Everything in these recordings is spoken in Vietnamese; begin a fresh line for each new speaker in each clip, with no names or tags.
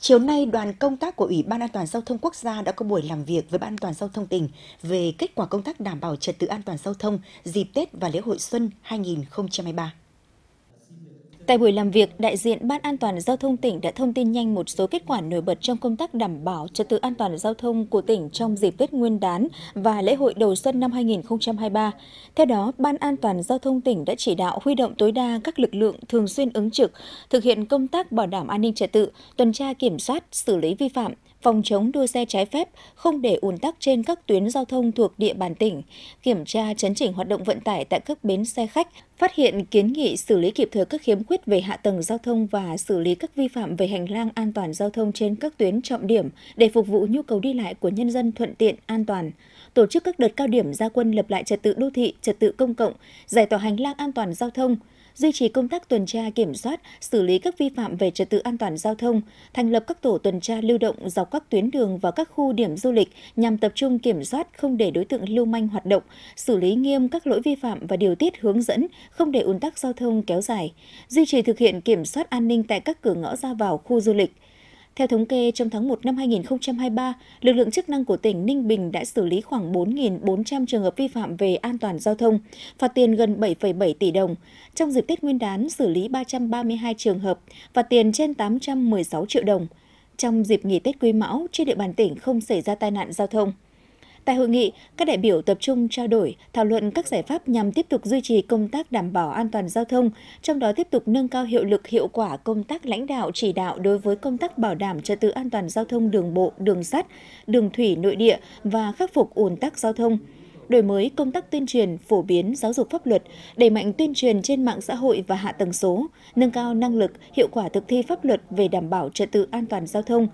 Chiều nay, đoàn công tác của Ủy ban An toàn giao thông quốc gia đã có buổi làm việc với Ban An toàn giao thông tỉnh về kết quả công tác đảm bảo trật tự an toàn giao thông dịp Tết và lễ hội xuân 2023. Tại buổi làm việc, đại diện Ban An toàn Giao thông tỉnh đã thông tin nhanh một số kết quả nổi bật trong công tác đảm bảo trật tự an toàn giao thông của tỉnh trong dịp Tết Nguyên đán và lễ hội đầu xuân năm 2023. Theo đó, Ban An toàn Giao thông tỉnh đã chỉ đạo huy động tối đa các lực lượng thường xuyên ứng trực, thực hiện công tác bảo đảm an ninh trật tự, tuần tra kiểm soát, xử lý vi phạm, phòng chống đua xe trái phép, không để ùn tắc trên các tuyến giao thông thuộc địa bàn tỉnh, kiểm tra chấn chỉnh hoạt động vận tải tại các bến xe khách, phát hiện kiến nghị xử lý kịp thời các khiếm khuyết về hạ tầng giao thông và xử lý các vi phạm về hành lang an toàn giao thông trên các tuyến trọng điểm để phục vụ nhu cầu đi lại của nhân dân thuận tiện, an toàn tổ chức các đợt cao điểm gia quân lập lại trật tự đô thị, trật tự công cộng, giải tỏa hành lang an toàn giao thông, duy trì công tác tuần tra kiểm soát, xử lý các vi phạm về trật tự an toàn giao thông, thành lập các tổ tuần tra lưu động dọc các tuyến đường và các khu điểm du lịch nhằm tập trung kiểm soát không để đối tượng lưu manh hoạt động, xử lý nghiêm các lỗi vi phạm và điều tiết hướng dẫn, không để ùn tắc giao thông kéo dài, duy trì thực hiện kiểm soát an ninh tại các cửa ngõ ra vào khu du lịch. Theo thống kê, trong tháng 1 năm 2023, lực lượng chức năng của tỉnh Ninh Bình đã xử lý khoảng 4.400 trường hợp vi phạm về an toàn giao thông, phạt tiền gần 7,7 tỷ đồng. Trong dịp Tết Nguyên đán, xử lý 332 trường hợp, phạt tiền trên 816 triệu đồng. Trong dịp nghỉ Tết Quý Mão, trên địa bàn tỉnh không xảy ra tai nạn giao thông. Tại hội nghị, các đại biểu tập trung trao đổi, thảo luận các giải pháp nhằm tiếp tục duy trì công tác đảm bảo an toàn giao thông, trong đó tiếp tục nâng cao hiệu lực hiệu quả công tác lãnh đạo chỉ đạo đối với công tác bảo đảm trật tự an toàn giao thông đường bộ, đường sắt, đường thủy nội địa và khắc phục ùn tắc giao thông đổi mới công tác tuyên truyền, phổ biến giáo dục pháp luật, đẩy mạnh tuyên truyền trên mạng xã hội và hạ tầng số, nâng cao năng lực, hiệu quả thực thi pháp luật về đảm bảo trật tự an toàn giao thông,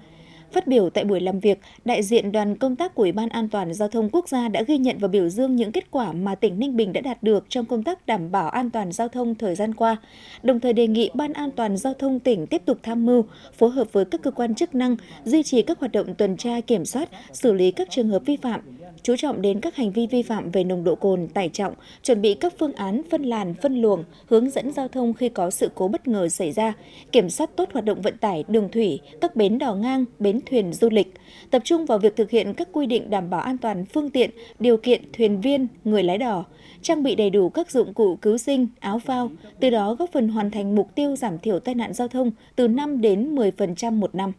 Phát biểu tại buổi làm việc, đại diện đoàn công tác của Ủy ban An toàn Giao thông Quốc gia đã ghi nhận và biểu dương những kết quả mà tỉnh Ninh Bình đã đạt được trong công tác đảm bảo an toàn giao thông thời gian qua, đồng thời đề nghị Ban An toàn Giao thông tỉnh tiếp tục tham mưu, phối hợp với các cơ quan chức năng, duy trì các hoạt động tuần tra kiểm soát, xử lý các trường hợp vi phạm, chú trọng đến các hành vi vi phạm về nồng độ cồn, tải trọng, chuẩn bị các phương án phân làn, phân luồng, hướng dẫn giao thông khi có sự cố bất ngờ xảy ra, kiểm soát tốt hoạt động vận tải đường thủy, các bến đò ngang, bến thuyền du lịch, tập trung vào việc thực hiện các quy định đảm bảo an toàn phương tiện, điều kiện thuyền viên, người lái đò, trang bị đầy đủ các dụng cụ cứu sinh, áo phao, từ đó góp phần hoàn thành mục tiêu giảm thiểu tai nạn giao thông từ 5 đến 10% một năm.